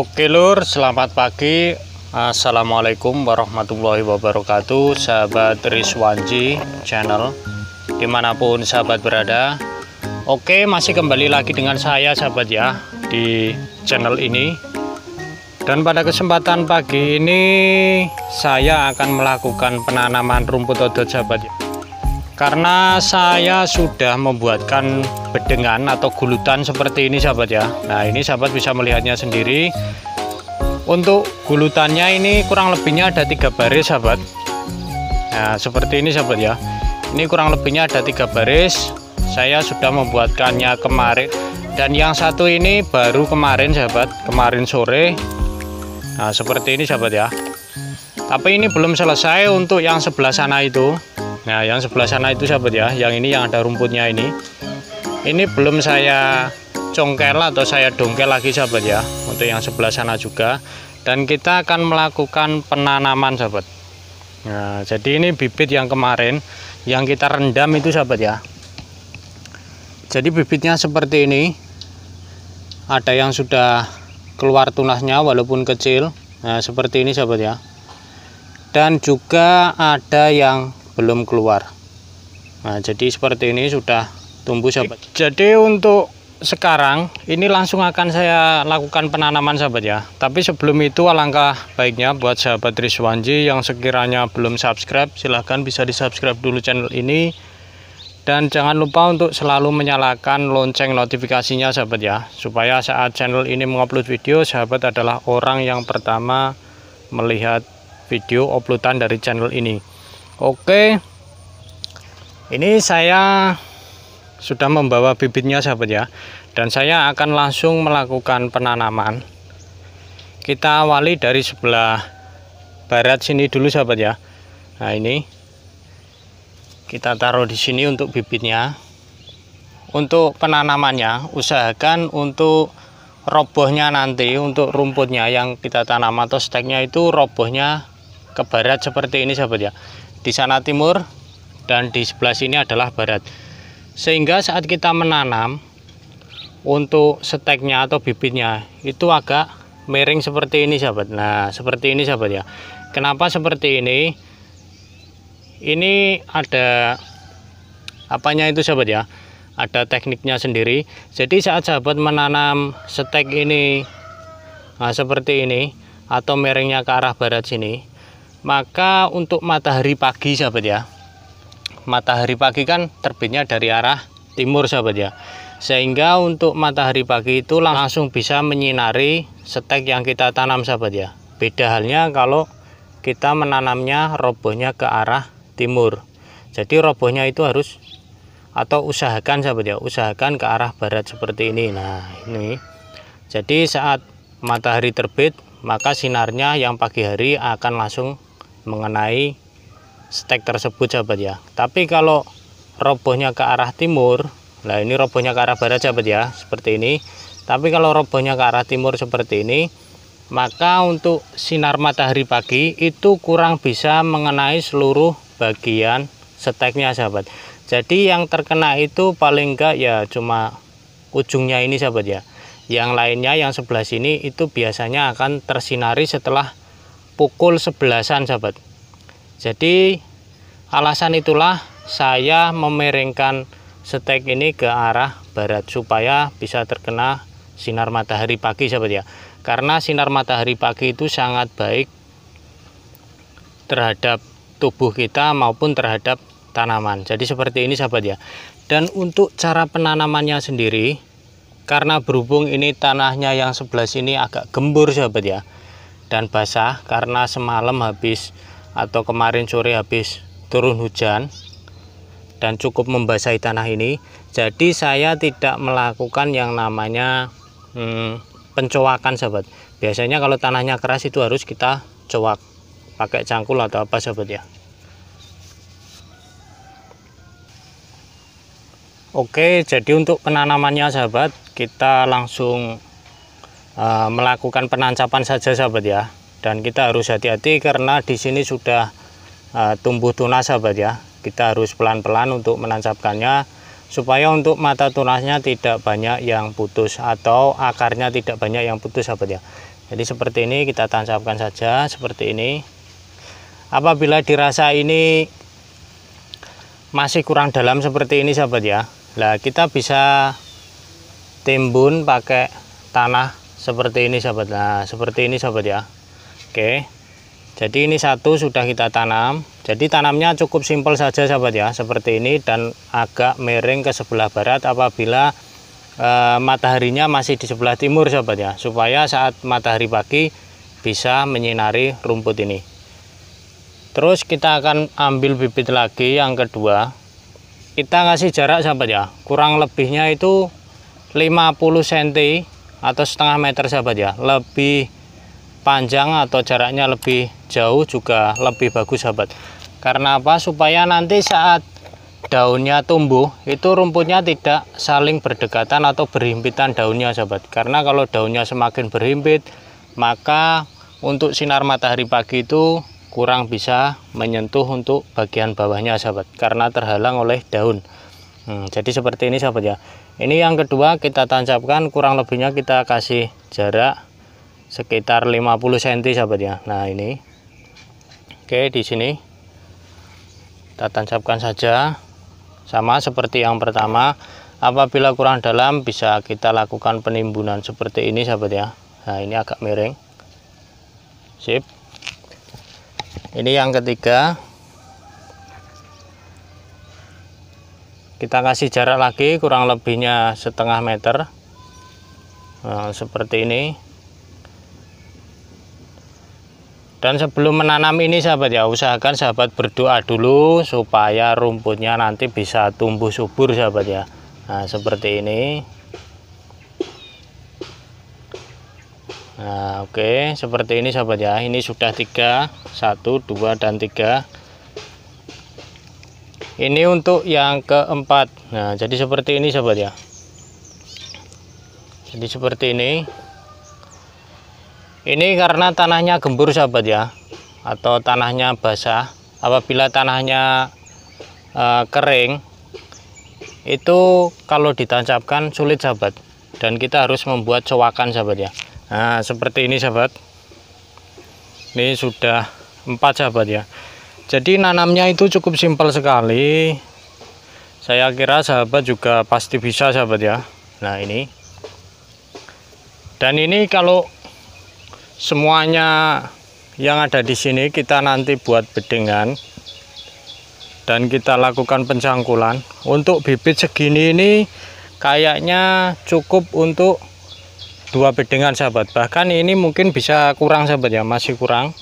Oke lur, selamat pagi Assalamualaikum warahmatullahi wabarakatuh Sahabat Riswanji channel Dimanapun sahabat berada Oke, masih kembali lagi dengan saya sahabat ya Di channel ini Dan pada kesempatan pagi ini Saya akan melakukan penanaman rumput odot sahabat ya karena saya sudah membuatkan bedengan atau gulutan seperti ini sahabat ya nah ini sahabat bisa melihatnya sendiri untuk gulutannya ini kurang lebihnya ada tiga baris sahabat nah seperti ini sahabat ya ini kurang lebihnya ada tiga baris saya sudah membuatkannya kemarin dan yang satu ini baru kemarin sahabat kemarin sore nah seperti ini sahabat ya tapi ini belum selesai untuk yang sebelah sana itu Nah, yang sebelah sana itu sahabat ya, yang ini yang ada rumputnya ini. Ini belum saya congkel atau saya dongkel lagi sahabat ya, untuk yang sebelah sana juga. Dan kita akan melakukan penanaman sahabat. Nah, jadi ini bibit yang kemarin yang kita rendam itu sahabat ya. Jadi bibitnya seperti ini. Ada yang sudah keluar tunasnya walaupun kecil. Nah, seperti ini sahabat ya. Dan juga ada yang belum keluar nah jadi seperti ini sudah tumbuh sahabat jadi untuk sekarang ini langsung akan saya lakukan penanaman sahabat ya tapi sebelum itu alangkah baiknya buat sahabat Rizwanji yang sekiranya belum subscribe silahkan bisa di subscribe dulu channel ini dan jangan lupa untuk selalu menyalakan lonceng notifikasinya sahabat ya supaya saat channel ini mengupload video sahabat adalah orang yang pertama melihat video uploadan dari channel ini Oke. Ini saya sudah membawa bibitnya sahabat ya. Dan saya akan langsung melakukan penanaman. Kita awali dari sebelah barat sini dulu sahabat ya. Nah, ini kita taruh di sini untuk bibitnya. Untuk penanamannya usahakan untuk robohnya nanti untuk rumputnya yang kita tanam atau steknya itu robohnya ke barat seperti ini sahabat ya di sana timur dan di sebelah sini adalah barat sehingga saat kita menanam untuk steknya atau bibitnya itu agak miring seperti ini sahabat nah seperti ini sahabat ya kenapa seperti ini ini ada apanya itu sahabat ya ada tekniknya sendiri jadi saat sahabat menanam stek ini nah, seperti ini atau miringnya ke arah barat sini maka untuk matahari pagi sahabat ya matahari pagi kan terbitnya dari arah timur sahabat ya sehingga untuk matahari pagi itu langsung bisa menyinari stek yang kita tanam sahabat ya beda halnya kalau kita menanamnya robohnya ke arah timur jadi robohnya itu harus atau usahakan sahabat ya usahakan ke arah barat seperti ini nah ini jadi saat matahari terbit maka sinarnya yang pagi hari akan langsung mengenai stek tersebut sahabat ya tapi kalau robohnya ke arah timur nah ini robohnya ke arah barat sahabat ya seperti ini tapi kalau robohnya ke arah timur seperti ini maka untuk sinar matahari pagi itu kurang bisa mengenai seluruh bagian steknya sahabat jadi yang terkena itu paling enggak ya cuma ujungnya ini sahabat ya yang lainnya yang sebelah sini itu biasanya akan tersinari setelah pukul sebelasan sahabat jadi alasan itulah saya memiringkan stek ini ke arah barat supaya bisa terkena sinar matahari pagi sahabat ya karena sinar matahari pagi itu sangat baik terhadap tubuh kita maupun terhadap tanaman jadi seperti ini sahabat ya dan untuk cara penanamannya sendiri karena berhubung ini tanahnya yang sebelah sini agak gembur sahabat ya dan basah karena semalam habis atau kemarin sore habis turun hujan dan cukup membasahi tanah ini jadi saya tidak melakukan yang namanya hmm, pencoakan sahabat biasanya kalau tanahnya keras itu harus kita coak pakai cangkul atau apa sahabat ya oke jadi untuk penanamannya sahabat kita langsung Eh, melakukan penancapan saja sahabat ya dan kita harus hati-hati karena di sini sudah eh, tumbuh tunas sahabat ya kita harus pelan-pelan untuk menancapkannya supaya untuk mata tunasnya tidak banyak yang putus atau akarnya tidak banyak yang putus sahabat ya jadi seperti ini kita tancapkan saja seperti ini apabila dirasa ini masih kurang dalam seperti ini sahabat ya lah kita bisa timbun pakai tanah seperti ini sahabat nah seperti ini sahabat ya oke jadi ini satu sudah kita tanam jadi tanamnya cukup simpel saja sahabat ya seperti ini dan agak miring ke sebelah barat apabila e, mataharinya masih di sebelah timur sahabat ya supaya saat matahari pagi bisa menyinari rumput ini terus kita akan ambil bibit lagi yang kedua kita ngasih jarak sahabat ya kurang lebihnya itu 50 cm atau setengah meter sahabat ya lebih panjang atau jaraknya lebih jauh juga lebih bagus sahabat karena apa supaya nanti saat daunnya tumbuh itu rumputnya tidak saling berdekatan atau berhimpitan daunnya sahabat karena kalau daunnya semakin berhimpit maka untuk sinar matahari pagi itu kurang bisa menyentuh untuk bagian bawahnya sahabat karena terhalang oleh daun hmm, jadi seperti ini sahabat ya ini yang kedua kita tancapkan kurang lebihnya kita kasih jarak sekitar 50 cm sahabat ya nah ini oke di sini kita tancapkan saja sama seperti yang pertama apabila kurang dalam bisa kita lakukan penimbunan seperti ini sahabat ya nah ini agak miring sip ini yang ketiga kita kasih jarak lagi kurang lebihnya setengah meter nah, seperti ini dan sebelum menanam ini sahabat ya usahakan sahabat berdoa dulu supaya rumputnya nanti bisa tumbuh subur sahabat ya nah seperti ini nah oke seperti ini sahabat ya ini sudah tiga satu dua dan tiga ini untuk yang keempat nah jadi seperti ini sobat ya jadi seperti ini ini karena tanahnya gembur sobat ya atau tanahnya basah apabila tanahnya e, kering itu kalau ditancapkan sulit sahabat dan kita harus membuat cowakan sahabat ya nah seperti ini sahabat ini sudah empat sahabat ya jadi nanamnya itu cukup simpel sekali saya kira sahabat juga pasti bisa sahabat ya nah ini dan ini kalau semuanya yang ada di sini kita nanti buat bedengan dan kita lakukan pencangkulan untuk bibit segini ini kayaknya cukup untuk dua bedengan sahabat bahkan ini mungkin bisa kurang sahabat ya masih kurang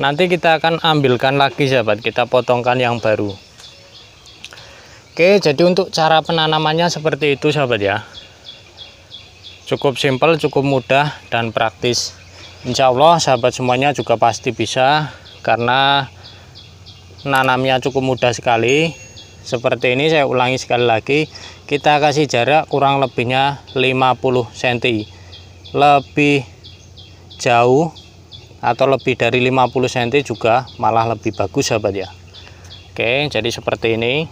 nanti kita akan ambilkan lagi sahabat kita potongkan yang baru Oke jadi untuk cara penanamannya seperti itu sahabat ya cukup simpel cukup mudah dan praktis Insya Allah sahabat semuanya juga pasti bisa karena nanamnya cukup mudah sekali seperti ini saya ulangi sekali lagi kita kasih jarak kurang lebihnya 50 cm lebih jauh atau lebih dari 50 cm juga malah lebih bagus sahabat ya Oke jadi seperti ini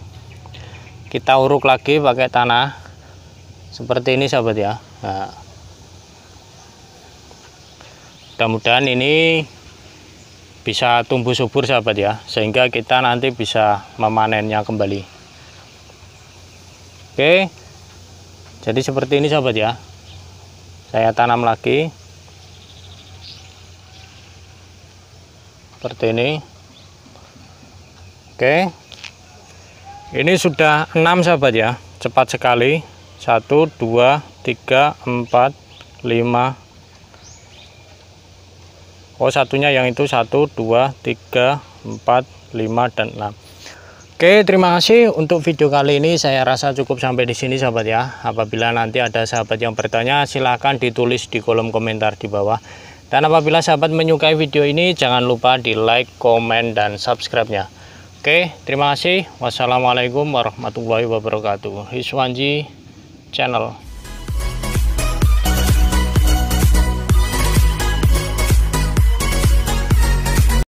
kita uruk lagi pakai tanah seperti ini sahabat ya nah. mudah-mudahan ini bisa tumbuh subur sahabat ya sehingga kita nanti bisa memanennya kembali Oke jadi seperti ini sahabat ya saya tanam lagi seperti ini oke ini sudah 6 sahabat ya cepat sekali 1 2 3 4 5 Oh satunya yang itu 1 2 3 4 5 dan 6 Oke, terima kasih untuk video kali ini. Saya rasa cukup sampai di sini, sahabat ya. Apabila nanti ada sahabat yang bertanya, silahkan ditulis di kolom komentar di bawah. Dan apabila sahabat menyukai video ini, jangan lupa di like, komen, dan subscribe-nya. Oke, terima kasih. Wassalamualaikum warahmatullahi wabarakatuh. Hiswanji Channel.